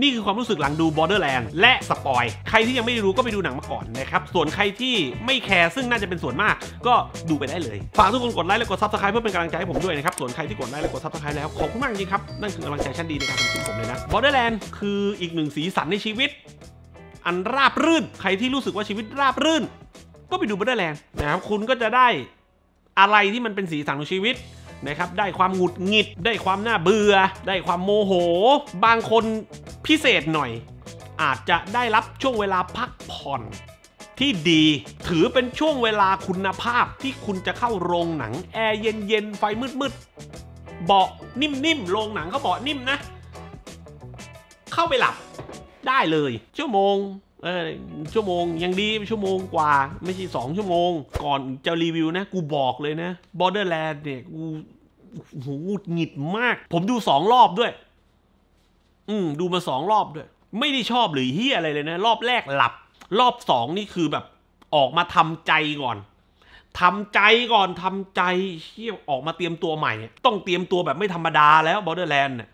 นี่คือความรู้สึกหลังดู Borderland และสปอย ใครที่ยังไม่รู้ก็ไปดูหนังมาก่อนนะครับ ส่วนใครที่ไม่แคร์ซึ่งน่าจะเป็นส่วนมาก ก็ดูไปได้เลย ฝากทุกคนกดไลค์และกดซับสไคร b e เพื่อเป็นกำลังใจให้ผมด้วยนะครับ ส่วนใครที่กดไลค์และกดซับสไคร b e แล้ว ขอบคุณมากจริงครับ นั่นคือกำลังใจชั้นดีในการทำคลิปผมเลยนะ Borderland คืออีกหนึ่งสีสันในชีวิต อันราบรื่น ใครที่รู้สึกว่าชีวิตราบรื่น ก็ไปดู Borderland นะครับคุณก็จะได้อะไรที่มันเป็นสีสันของชีวิตนะครับได้ความหงุดหงิด ได้ความน่าเบื่อ ได้ความโมโห บางคนพิเศษหน่อย อาจจะได้รับช่วงเวลาพักผ่อน ที่ดีถือเป็นช่วงเวลาคุณภาพที่คุณจะเข้าโรงหนัง แอร์เย็นๆ ไฟมืดๆเบาะนิ่มๆโรงหนังเขาเบาะนิ่มนะ เข้าไปหลับ ได้เลยชั่วโมงชั่วโมงยังดีชั่วโมงกว่า ไม่ใช่สองชั่วโมง ก่อนจะรีวิวนะ กูบอกเลยนะ Borderland เนี่ยกูหูหงุดหงิดมาก ผมดูสองรอบด้วย อืมดูมาสองรอบด้วย ไม่ได้ชอบหรือเฮียอะไรเลยนะ รอบแรกหลับ รอบสองนี่คือแบบออกมาทำใจก่อนทำใจก่อนทำใจเชี่ยออกมาเตรียมตัวใหม่ ต้องเตรียมตัวแบบไม่ธรรมดาแล้ว Borderland เนี่ย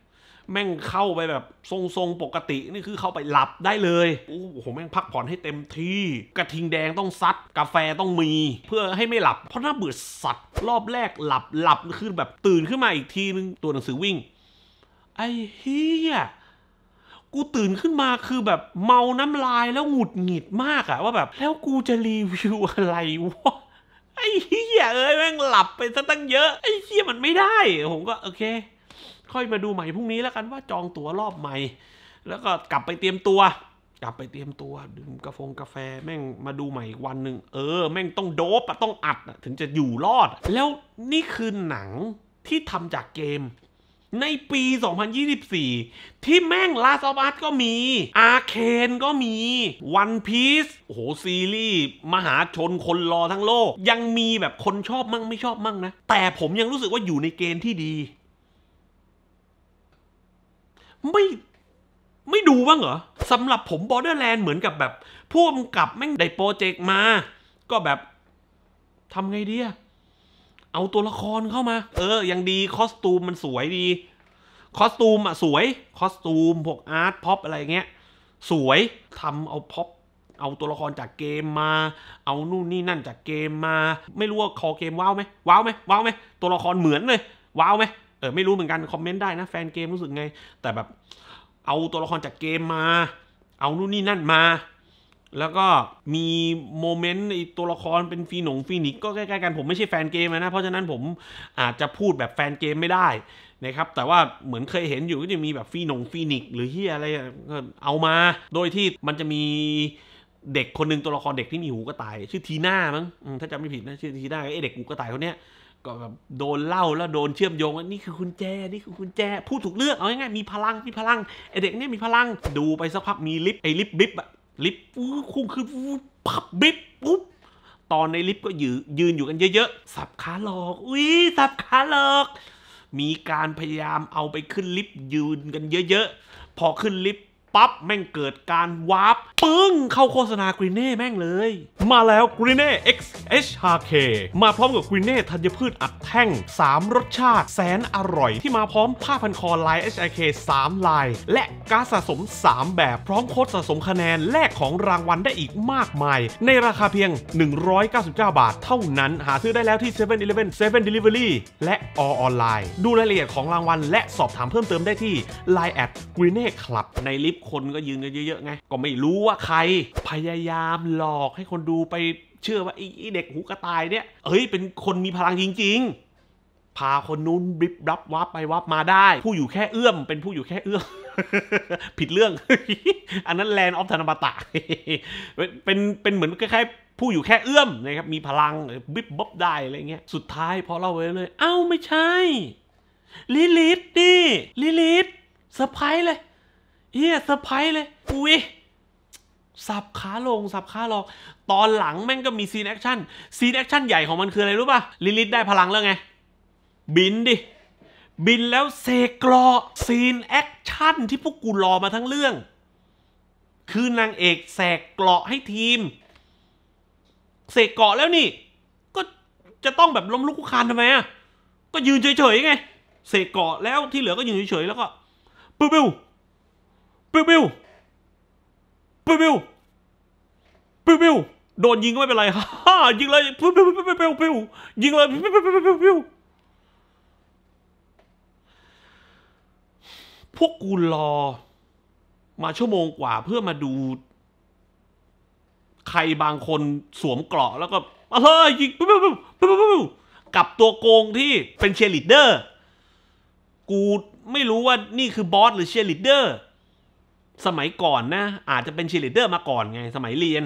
แม่งเข้าไปแบบทรง ๆ ปกติ นี่คือเข้าไปหลับได้เลย โอ้โห แม่งพักผ่อนให้เต็มที่กระทิงแดงต้องซัด กาแฟต้องมี เพื่อให้ไม่หลับ เพราะน่าเบื่อสัตว์รอบแรกหลับหลับคือแบบตื่นขึ้นมาอีกทีนึง ตัวหนังสือวิ่ง ไอ้เฮียกูตื่นขึ้นมาคือแบบเมา น้ำลายแล้วหงุดหงิดมากอะว่าแบบแล้วกูจะรีวิวอะไรวะไอ้เหี้ยเอ้ยแม่งหลับไปซะตั้งเยอะไอ้เหี้ยมันไม่ได้ผมก็โอเคค่อยมาดูใหม่พรุ่งนี้แล้วกันว่าจองตั๋วรอบใหม่ แล้วก็กลับไปเตรียมตัว กลับไปเตรียมตัว ดื่มกาแฟกาแฟ แม่งมาดูใหม่วันหนึ่งเออแม่งต้องโดปะต้องอัดถึงจะอยู่รอด แล้วนี่คือหนังที่ทำจากเกม ในปี 2024 ที่แม่ง Last of Us ก็มีอาเคนก็มี One Piece โอ้โหซีรีส์มหาชนคนรอทั้งโลก ยังมีแบบคนชอบมั่งไม่ชอบมั่งนะ แต่ผมยังรู้สึกว่าอยู่ในเกณฑ์ที่ดีไม่ไม่ดูบ้างเหรอสำหรับผม Borderland เหมือนกับแบบพ่วงกับแม่งได้โปรเจกต์มา ก็แบบทำไงดีอะเอาตัวละครเข้ามา เออ ยังดีคอสตูมมันสวยดี คอสตูมอะสวยคอสตูมพวกอาร์ตพ็อปอะไรเงี้ยสวยทำเอาพ็อปเอาตัวละครจากเกมมา เอานู่นนี่นั่นจากเกมมา ไม่รู้ว่าคอเกมว้าวไหมว้าวไหมว้าวไหมตัวละครเหมือนเลยว้าวไหมเออไม่รู้เหมือนกันคอมเมนต์ได้นะแฟนเกมรู้สึกไง แต่แบบเอาตัวละครจากเกมมา เอานู่นนี่นั่นมา แล้วก็มีโมเมนต์ไอตัวละครเป็นฟีหนงฟีนิกก็ใกล้ๆกันผมไม่ใช่แฟนเกมนะเพราะฉะนั้นผมอาจจะพูดแบบแฟนเกมไม่ได้นะครับแต่ว่าเหมือนเคยเห็นอยู่ก็จะมีแบบฟีหนงฟีนิกหรือเฮียอะไรก็เอามา โดยที่มันจะมีเด็กคนหนึ่งตัวละครเด็กที่มีหูกระต่าย ชื่อทีน่ามั้งถ้าจำไม่ผิดนะชื่อทีน่าไอเด็กหูกระต่ายคนเนี้ยก็แบบโดนเล่าแล้วโดนเชื่อมโยงว่านี่คือคุณแจ นี่คือคุณแจพูดถูกเลือก เอาง่ายๆมีพลังมีพลังไอเด็กเนี่ยมีพลังดูไปสักพักมีลิฟไอลิฟบิบอะลิฟคุ้งขึ้นุ๊บปับบิ๊บปุ๊บตอนในลิฟต์ก็ยืยืนอยู่กันเยอะๆ สับขาหลอกอุ้ยสับขาหลอกมีการพยายามเอาไปขึ้นลิฟต์ยืนกันเยอะๆพอขึ้นลิฟต์ปั๊บ แม่งเกิดการวาร์ปปึ้ง เข้าโฆษณากรีเน่แม่งเลย มาแล้วกรีเน่ XHRK มาพร้อมกับกรีเน่ธัญพืชอัดแท่ง 3 รสชาติแสนอร่อย ที่มาพร้อมผ้าพันคอลาย HRK 3 ลาย และการสะสม 3 แบบพร้อมโค้ดสะสมคะแนน แลกของรางวัลได้อีกมากมาย ในราคาเพียง 199 บาทเท่านั้น หาซื้อได้แล้วที่7 e เ e ่ e อ7 Delivery และอออนไลน์ดูรายละเอียดของรางวัลและสอบถามเพิ่มเติมได้ที่ Line แอดกรีเน่คลับในลิฟคนก็ยืนกันเยอะๆไงก็ไม่รู้ว่าใครพยายามหลอกให้คนดูไปเชื่อว่าไอ้เด็กหูกระต่ายเนี่ยเอ้ยเป็นคนมีพลังจริงๆ พาคนนู้นบิบรับวับไปวับมาได้ ผู้อยู่แค่เอื้อม เป็นผู้อยู่แค่เอื้อม ผิดเรื่อง อันนั้นแลนด์ออฟธนบัตตาเป็นเป็นเหมือนคล้ายๆผู้อยู่แค่เอื้อมนะครับมีพลังบิบบ๊อบได้อะไรเงี้ยสุดท้ายพอเล่าไว้เลย เอ้าไม่ใช่ลิลิตี่ลิลิตเซอร์ไพรส์เลยเฮียเซอร์ไพรส์เลยอุ้ยสับขาลงสับขาลงตอนหลังแม่งก็มีซีนแอคชั่นซีนแอคชั่นใหญ่ของมันคืออะไรรู้ป่ะ ลิลิตได้พลังแล้วไง บินดิ บินแล้วเซกรอซีนแอคชั่นที่พวกกูรอมาทั้งเรื่อง คือนางเอกแสกเกราะให้ทีม เสกเกราะแล้วนี่ ก็จะต้องแบบล้มลุกคุกคานทำไมอ่ะก็ยืนเฉยๆไง เสกเกราะแล้วที่เหลือก็ยืนเฉยๆแล้วก็ปิ้วปิ้วปิ้วปิ้วปิ้วปิ้วปิ้วโดนยิงก็ไม่เป็นไรฮ่ายิงเลยปิ้วปิ้วปิ้วปิ้วปิ้วยิงเลยปิ้วปิ้วปิ้วปิ้วปิ้วพวกกูรอ มาชั่วโมงกว่าเพื่อมาดูใครบางคนสวมเกราะแล้วก็เะไยยิงปิ้วปิ้วปิ้วปิ้วปิ้วกับตัวโกงที่เป็นเชียร์ลีดเดอร์ กูไม่รู้ว่านี่คือบอสหรือเชียร์ลีดเดอร์สมัยก่อนนะอาจจะเป็นชีลิเดอร์มาก่อนไง สมัยเรียน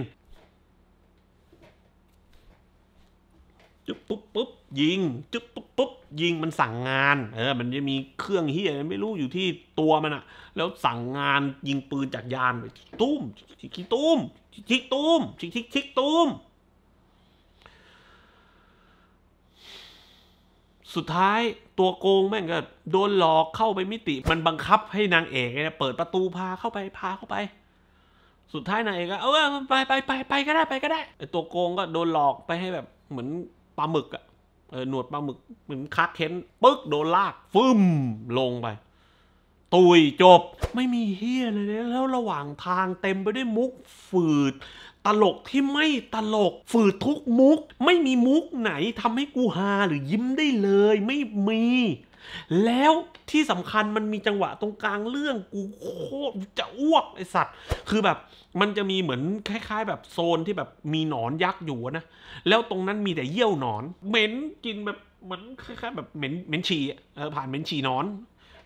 จุ๊บปุ๊บปุ๊บยิงจุ๊บปุ๊บปุ๊บ ยิงมันสั่งงาน เออมันจะมีเครื่องเฮียไม่รู้อยู่ที่ตัวมันอะแล้วสั่งงานยิงปืนจากยานไปตุ้มชิกตุ้มชิกตุ้มชิกชิกตุ้มสุดท้ายตัวโกงแม่งก็โดนหลอกเข้าไปมิติ มันบังคับให้นางเอกเนี่ยเปิดประตูพาเข้าไปพาเข้าไป สุดท้ายนางเอกก็เออไปไปไปไปก็ได้ไปก็ได้ตัวโกงก็โดนหลอกไปให้แบบเหมือนปลาหมึกอะเออหนวดปลาหมึกเหมือนคักเค้นปึ๊กโดนลากฟึ่มลงไป ตุยจบไม่มีเฮียเลยแล้วระหว่างทางเต็มไปด้วยมุกฝืดตลกที่ไม่ตลกฝืดทุกมุก ไม่มีมุกไหนทำให้กูฮาหรือยิ้มได้เลยไม่มี แล้วที่สำคัญมันมีจังหวะตรงกลางเรื่องกูโคตรจะอ้วกไอสัตว์คือแบบมันจะมีเหมือนคล้าย ๆ แบบโซนที่แบบมีหนอนยักษ์อยู่นะแล้วตรงนั้นมีแต่เยี่ยวหนอนเหม็นกินแบบเหมือนคล้ายๆแบบเหม็นเหม็นฉี่เออผ่านเหม็นฉี่นอน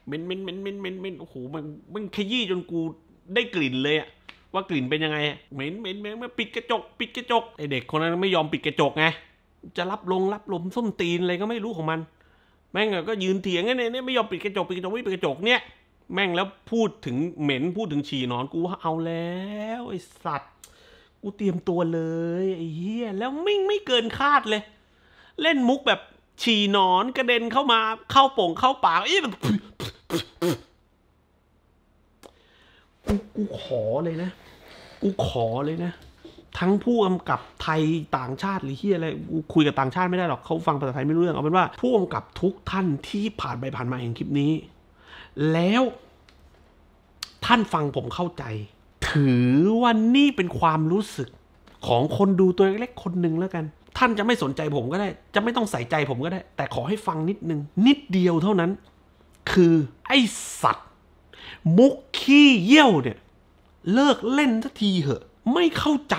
เหม็นเหม็นเหม็นเหม็นเหม็นโอ้โหมันมันขยี้จนกูได้กลิ่นเลยอะว่ากลิ่นเป็นยังไง เหม็นเหม็นเหม็นมาปิดกระจก ปิดกระจก ไอเด็กคนนั้นไม่ยอมปิดกระจกไง จะรับลงรับลมส้มตีนอะไรก็ไม่รู้ของมัน แม่งก็ยืนเถียงไงเนี่ยไม่ยอมปิดกระจกปิดกระจกไม่ปิดกระจกเนี่ย แม่งแล้วพูดถึงเหม็นพูดถึงฉี่นอนกูว่าเอาแล้วไอสัตว์ กูเตรียมตัวเลยไอ้เหี้ยแล้วไม่ไม่เกินคาดเลย เล่นมุกแบบฉี่นอนกระเด็นเข้ามาเข้าป่งเข้าปากอีแบบกูขอเลยนะ กูขอเลยนะ ทั้งผู้กำกับไทยต่างชาติหรือที่อะไรกูคุยกับต่างชาติไม่ได้หรอกเขาฟังภาษาไทยไม่รู้เรื่องเอาเป็นว่าผู้กำกับทุกท่านที่ผ่านไปผ่านมาเห็นคลิปนี้ แล้วท่านฟังผมเข้าใจ ถือว่านี่เป็นความรู้สึกของคนดูตัวเล็กๆคนหนึ่งแล้วกัน ท่านจะไม่สนใจผมก็ได้ จะไม่ต้องใส่ใจผมก็ได้ แต่ขอให้ฟังนิดนึงนิดเดียวเท่านั้นคือไอสัตว์ มุกขี้เยี่ยวเนี่ยเลิกเล่นสักทีเหอะ ไม่เข้าใจ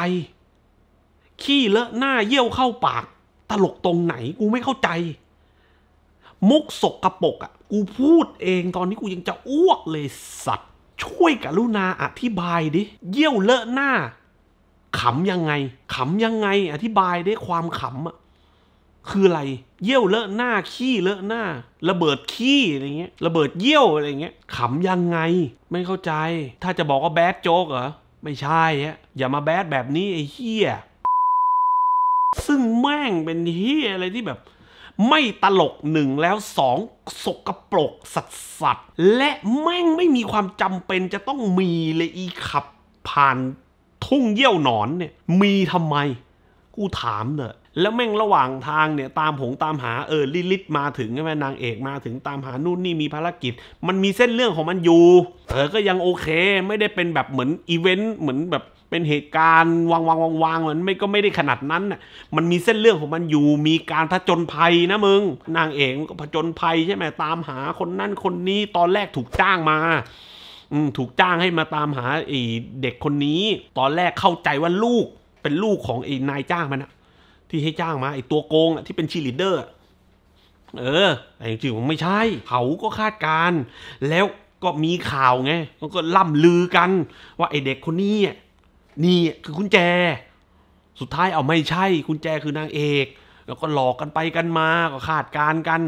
ขี้เลอะหน้าเยี่ยวเข้าปาก ตลกตรงไหนกูไม่เข้าใจ มุกศกกระปกอะ่ะกูพูดเอง ตอนนี้กูยังจะอ้วกเลยสัตว์ ช่วยกับลุนาอธิบายดิเยี่ยวเลอะหน้าขำยังไงขำยังไง อธิบายได้ความขำอะ่ะคืออะไรเยี่ยวเลอะหน้าขี้เลอะหน้า ระเบิดขี้อะไรเงี้ย ระเบิดเยี่ยวอะไรเงี้ยขำยังไง ไม่เข้าใจ ถ้าจะบอกว่าแบดโจ๊กเหรอไม่ใช่ฮะอย่ามาแบดแบบนี้ไอ้เฮียซึ่งแม่งเป็นเฮียอะไรที่แบบ ไม่ตลกหนึ่งแล้วสองสกปรกสัตสัตและแม่งไม่มีความจำเป็นจะต้องมีเลยอีขับผ่านทุ่งเยี่ยวหนอนเนี่ย มีทำไม กูถามเถอะแล้วแม่งระหว่างทางเนี่ยตามผงตามหาเออลิลิตมาถึงใช่ไหมนางเอกมาถึงตามหานู่นนี่มีภารกิจ มันมีเส้นเรื่องของมันอยู่ เออก็ยังโอเคไม่ได้เป็นแบบเหมือนอีเวนต์เหมือนแบบเป็นเหตุการณ์วางวางวางวางมันไม่ก็ไม่ได้ขนาดนั้นน่ะมันมีเส้นเรื่องของมันอยู่ มีการผจญภัยนะมึงนางเอกก็ผจญภัยใช่ไหมตามหาคนนั่นคนนี้ ตอนแรกถูกจ้างมาถูกจ้างให้มาตามหาไอ้เด็กคนนี้ ตอนแรกเข้าใจว่าลูกเป็นลูกของไอ้นายจ้างมันนะที่ให้จ้างมาไอตัวโกงอ่ะที่เป็นชีลิเดอร์เออไอ่จริงๆมันไม่ใช่ เขาก็คาดการ แล้วก็มีข่าวไงกัก็ล่ำลือกัน ว่าไอเด็กคนนี้นี่คือคุณแจ สุดท้ายเอาไม่ใช่คุณแจคือนางเอก แล้วก็หลอกกันไปกันมา ก็คาดการกัน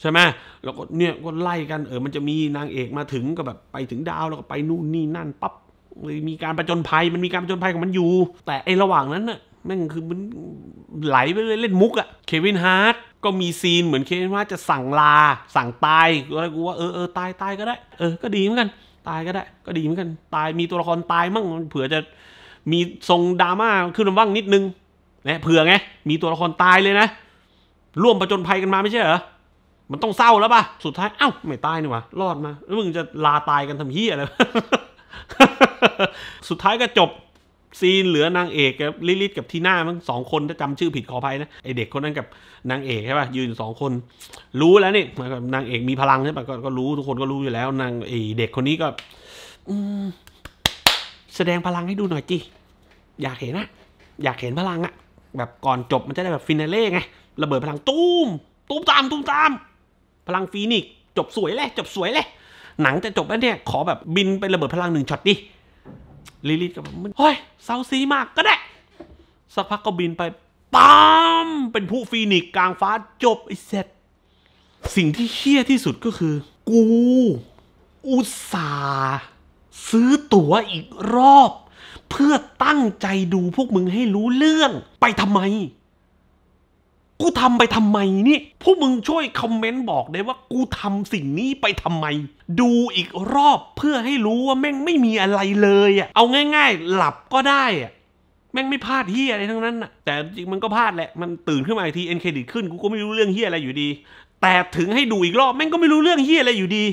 ใช่ไหมแล้วก็เนี่ยก็ไล่กันเออมันจะมีนางเอกมาถึงก็แบบไปถึงดาวแล้วก็ไปนู่นนี่นั่นปั๊บเลยมีการประจนภัย มันมีการประจนภัยของมันอยู่ แต่ไอระหว่างนั้นน่ะแม่งคือมันไหลไปเลยเล่นมุกอะเควินฮาร์ดก็มีซีนเหมือนเควินฮาร์ดจะสั่งลา สั่งตายแล้กูว่าเออเออตายตายก็ได้ เออก็ดีเหมือนกัน ตายก็ได้ ก็ดีเหมือนกัน ตายมีตัวละครตายมั่งเผื่อจะมีทรงดราม่าขึ้นมาบ้างนิดนึง นะเผื่อไงมีตัวละครตายเลยนะร่วมประจนภัยกันมาไม่ใช่เหรอมันต้องเศร้าแล้วป่ะสุดท้ายเอ้าไม่ตายนี่วะรอดมาแล้วมึงจะลาตายกันทำเฮียอะไรสุดท้ายก็จบซีนเหลือนางเอกกับลิลิตกับทีน่ามั้งสองคนถ้าจำชื่อผิดขออภัยนะไอเด็กคนนั้นกับ นางเอกใช่ป่ะยืนสองคน รู้แล้วนี่นางเอกมีพลังใช่ป่ะก็รู้ทุกคนก็รู้อยู่แล้ว นางไอเด็กคนนี้ก็แสดงพลังให้ดูหน่อยจีอยากเห็นนะอยากเห็นพลังอะแบบก่อนจบมันจะได้แบบฟินาเล่ไงระเบิดพลังตุ้มตุ้มตามตุ้มตาม พลังฟีนิกจบสวยเลย จบสวยเลยหนังจะจบแล้วเนี่ยขอแบบบินไประเบิดพลังหนึ่งช็อตดิลิลิตก็มบบเฮ้ยเซาซีมากก็ได้สักพักก็บินไปปั๊มเป็นผู้ฟีนิกกลางฟ้าจบ ไอ้เสร็จ สิ่งที่เรี้ยที่สุดก็คือ กู อุตส่าห์ซื้อตั๋วอีกรอบ เพื่อตั้งใจดูพวกมึงให้รู้เรื่องไปทำไมกูทำไปทำไมนี่ผู้มึงช่วยคอมเมนต์ บอกได้ว่ากูทำสิ่งนี้ไปทำไม ดูอีกรอบเพื่อให้รู้ว่า แม่งไม่มีอะไรเลยอ่ะเอาง่าย ๆ หลับก็ได้อ่ะแม่งไม่พลาดเฮียอะไรทั้งนั้นอ่ะแต่จริงมันก็พลาดแหละ มันตื่นขึ้นมาอีกทีเอ็นเครดิตขึ้น กูก็ไม่รู้เรื่องเฮียอะไรอยู่ดี แต่ถึงให้ดูอีกรอบ แม่งก็ไม่รู้เรื่องเฮียอะไรอยู่ดี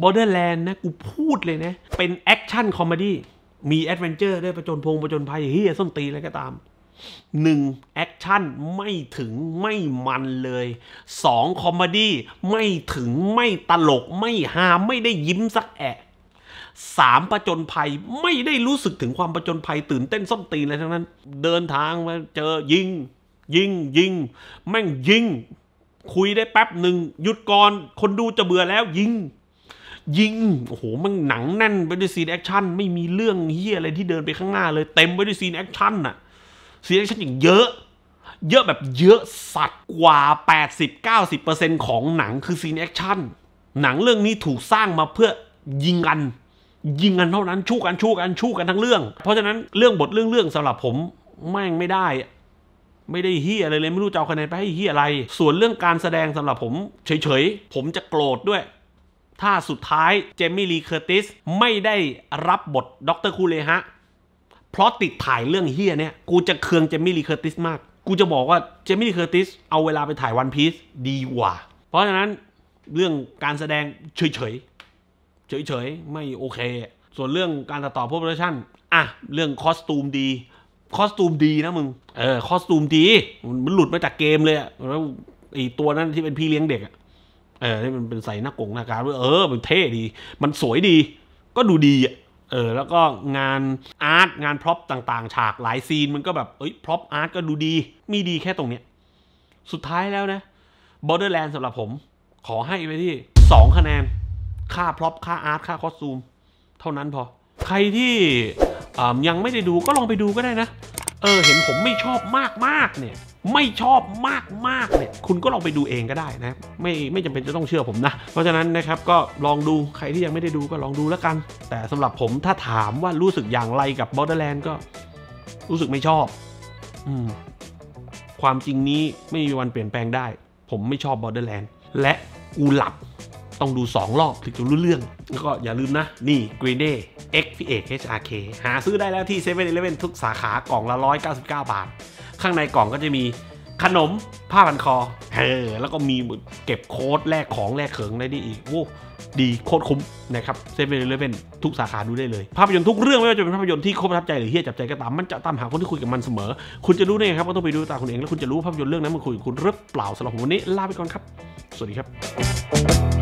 บอด์เดอร์แลนด์นะ กูพูดเลยนะเป็นแอคชั่นคอมเมดี้มีแอดเวนเจอร์ด้วยประจนพงประจนภัยเฮียส้นตีอะไรก็ตามหนึ่งแอคชั่นไม่ถึงไม่มันเลยสองคอมเมดี้ไม่ถึงไม่ตลกไม่ฮาไม่ได้ยิ้มสักแอะสามประจนภัยไม่ได้รู้สึกถึงความประจนภัยตื่นเต้นส้มตีนอะไรทั้งนั้น เดินทางมาเจอยิง ยิงยิงแม่งยิง คุยได้แป๊บหนึ่งหยุดก่อนคนดูจะเบื่อแล้วยิง ยิงโอ้โหมันหนังแน่นไปด้วยซีนแอคชั่นไม่มีเรื่องเฮี้ยอะไรที่เดินไปข้างหน้าเลยเต็มไปด้วยซีนแอคชั่นอะซีเรียสชันอย่างเยอะ เยอะแบบเยอะสัตว์กว่า 80-90%ของหนังคือซีนแอคชั่น หนังเรื่องนี้ถูกสร้างมาเพื่อยิงกัน ยิงกันเท่านั้นชู้กันชู้กันชู้กันทั้งเรื่อง เพราะฉะนั้นเรื่องบทเรื่องเรื่องสำหรับผมแม่งไม่ได้ ไม่ได้เฮียอะไรเลยไม่รู้จะเอาคะแนนไปให้เฮียอะไร ส่วนเรื่องการแสดงสำหรับผม เฉยๆ ผมจะโกรธด้วย ถ้าสุดท้ายเจมี่ลีเคอร์ติสไม่ได้รับบทด็อกเตอร์คูเลฮะเพราะติดถ่ายเรื่องเฮียเนี่ย กูจะเคืองเจมี่ลีเคอร์ติสมาก กูจะบอกว่าเจมี่ลีเคอร์ติสเอาเวลาไปถ่ายวันพีซดีกว่า เพราะฉะนั้นเรื่องการแสดงเฉยๆ เฉยๆไม่โอเค ส่วนเรื่องการตัดต่อโปรดักชั่นอ่ะเรื่องคอสตูมดี คอสตูมดีนะมึงเออคอสตูมดี มันหลุดมาจากเกมเลยแล้วไอตัวนั้นที่เป็นพี่เลี้ยงเด็กเออที่มันเป็นใส่หน้ากงหน้ากากเออมันเท่ดี มันสวยดี ก็ดูดีอ่ะเออ แล้วก็งานอาร์ตงานพร็อพต่างๆ ฉากหลายซีนมันก็แบบเอ้ยพร็อพอาร์ตก็ดูดี มีดีแค่ตรงเนี้ย สุดท้ายแล้วนะบเดอร์แลนด์สำหรับผม ขอให้ไปที่ 2 คะแนน ค่าพร็อพค่าอาร์ตค่าคอสตูมเท่านั้นพอ ใครที่ยังไม่ได้ดูก็ลองไปดูก็ได้นะเออ เห็นผมไม่ชอบมากมากเนี่ยไม่ชอบมากมากเนี่ยคุณก็ลองไปดูเองก็ได้นะ ไม่ไม่จำเป็นจะต้องเชื่อผมนะ เพราะฉะนั้นนะครับก็ลองดู ใครที่ยังไม่ได้ดูก็ลองดูแล้วกัน แต่สำหรับผมถ้าถามว่ารู้สึกอย่างไรกับ Borderland ก็ รู้สึกไม่ชอบอืมความจริงนี้ไม่มีวันเปลี่ยนแปลงได้ ผมไม่ชอบ Borderland และกูหลับต้องดู 2 รอบ ถึงจะรู้เรื่องแล้วก็อย่าลืมนะนี่ Green Day X p h HRK หาซื้อได้แล้วที่7 e เ e ่ e อทุกสาขากล่องละ 199 บาท ข้างในกล่องก็จะมีขนมผ้าพันคอเฮอแล้วก็มีเก็บโค้ดแลกของแลกเขิงได้ดีอีกโอ้ดีโคตรคุ้ม นะครับเซเว่นเลเว่นทุกสาขาดูได้เลย ภาพยนตร์ทุกเรื่องไม่ว่าจะเป็นภาพยนตร์ที่โคตรประทับใจหรือเฮี้ยจับใจก็ตามมันจะตามหาคนที่คุยกับมันเสมอ คุณจะรู้ได้ไงครับว่าต้องไปดูตาคุณเองแล้วคุณจะรู้ภาพยนตร์เรื่องนั้นมันคุยกับคุณหรือเปล่าสำหรับผมวันนี้ลาไปก่อนครับ สวัสดีครับ